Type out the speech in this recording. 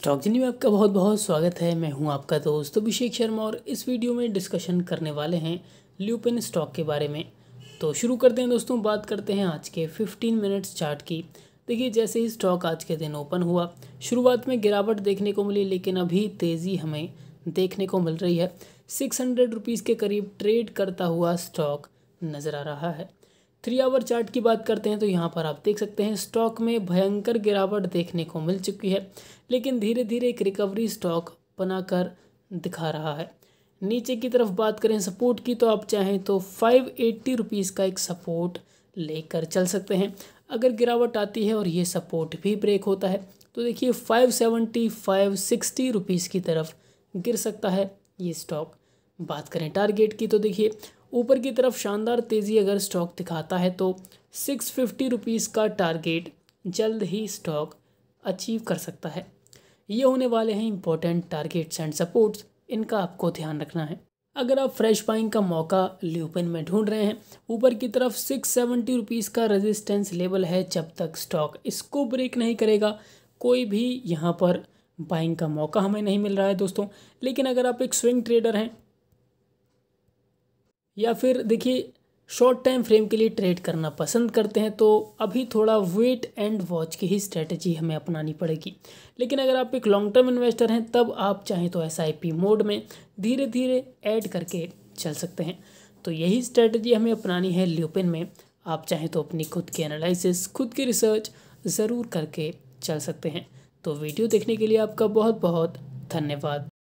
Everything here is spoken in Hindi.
स्टॉक जिनी में आपका बहुत बहुत स्वागत है मैं हूं आपका दोस्त अभिषेक शर्मा और इस वीडियो में डिस्कशन करने वाले हैं ल्यूपिन स्टॉक के बारे में तो शुरू करते हैं दोस्तों बात करते हैं आज के 15 मिनट्स चार्ट की देखिए जैसे ही स्टॉक आज के दिन ओपन हुआ शुरुआत में गिरावट देखने को मिली लेकिन अभी तेज़ी हमें देखने को मिल रही है सिक्स हंड्रेड के करीब ट्रेड करता हुआ स्टॉक नज़र आ रहा है थ्री आवर चार्ट की बात करते हैं तो यहाँ पर आप देख सकते हैं स्टॉक में भयंकर गिरावट देखने को मिल चुकी है लेकिन धीरे धीरे एक रिकवरी स्टॉक बनाकर दिखा रहा है नीचे की तरफ बात करें सपोर्ट की तो आप चाहें तो फाइव एट्टी रुपीज़ का एक सपोर्ट लेकर चल सकते हैं अगर गिरावट आती है और ये सपोर्ट भी ब्रेक होता है तो देखिए five seventy five sixty rupees की तरफ गिर सकता है ये स्टॉक बात करें टारगेट की तो देखिए ऊपर की तरफ शानदार तेज़ी अगर स्टॉक दिखाता है तो सिक्स फिफ्टी रुपीज़ का टारगेट जल्द ही स्टॉक अचीव कर सकता है ये होने वाले हैं इंपॉर्टेंट टारगेट्स एंड सपोर्ट्स इनका आपको ध्यान रखना है अगर आप फ्रेश बाइंग का मौका ल्यूपिन में ढूंढ रहे हैं ऊपर की तरफ सिक्स सेवेंटी रुपीज़ का रेजिस्टेंस लेवल है जब तक स्टॉक इसको ब्रेक नहीं करेगा कोई भी यहाँ पर बाइंग का मौका हमें नहीं मिल रहा है दोस्तों लेकिन अगर आप एक स्विंग ट्रेडर हैं या फिर देखिए शॉर्ट टाइम फ्रेम के लिए ट्रेड करना पसंद करते हैं तो अभी थोड़ा वेट एंड वॉच की ही स्ट्रेटजी हमें अपनानी पड़ेगी लेकिन अगर आप एक लॉन्ग टर्म इन्वेस्टर हैं तब आप चाहें तो एस मोड में धीरे धीरे ऐड करके चल सकते हैं तो यही स्ट्रेटजी हमें अपनानी है ल्यूपिन में आप चाहें तो अपनी खुद की एनालिसिस खुद की रिसर्च ज़रूर करके चल सकते हैं तो वीडियो देखने के लिए आपका बहुत बहुत धन्यवाद